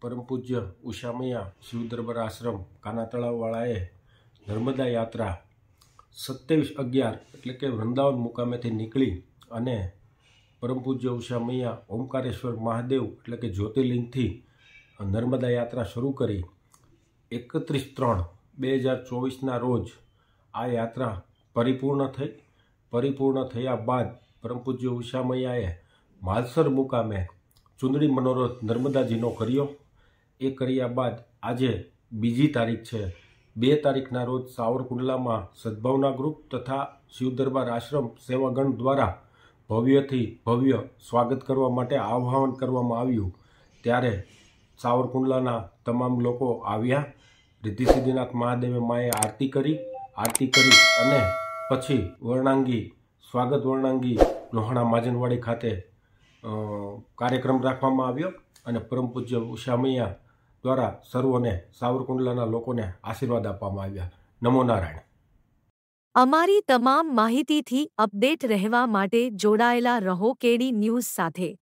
પરમ પૂજ્ય ઉષામૈયા શિવદરબાર આશ્રમ કાના તળાવવાળાએ નર્મદા યાત્રા સત્યાવીસ અગિયાર એટલે કે વૃંદાવન મુકામેથી નીકળી અને પરમ પૂજ્ય ઉષામૈયા ઓમકારેશ્વર મહાદેવ એટલે કે જ્યોતિર્લિંગથી નર્મદા યાત્રા શરૂ કરી એકત્રીસ ત્રણ બે હજાર ચોવીસના રોજ આ યાત્રા પરિપૂર્ણ થઈ પરિપૂર્ણ થયા બાદ પરમ પૂજ્ય ઉષામૈયાએ માલસર મુકામે ચૂંદડી મનોરથ નર્મદાજીનો કર્યો એ કર્યા બાદ આજે બીજી તારીખ છે બે તારીખના રોજ સાવરકુંડલામાં સદભાવના ગ્રુપ તથા શિવદરબાર આશ્રમ સેવાગણ દ્વારા ભવ્યથી ભવ્ય સ્વાગત કરવા માટે આહ્વાન કરવામાં આવ્યું ત્યારે સાવરકુંડલાના તમામ લોકો આવ્યા સિદ્ધિનાથ મહાદેવે માએ આરતી કરી આરતી કરી અને પછી વર્ણાંગી સ્વાગત વર્ણાંગી લોહાણા માજનવાડી ખાતે કાર્યક્રમ રાખવામાં આવ્યો અને પરમ પૂજ્ય ઉષામૈયા દ્વારા સર્વોને સાવરકુંડલાના લોકોને આશીર્વાદ આપવામાં આવ્યા નમો નારાયણ અમારી તમામ માહિતીથી અપડેટ રહેવા માટે જોડાયેલા રહો કેડી ન્યૂઝ સાથે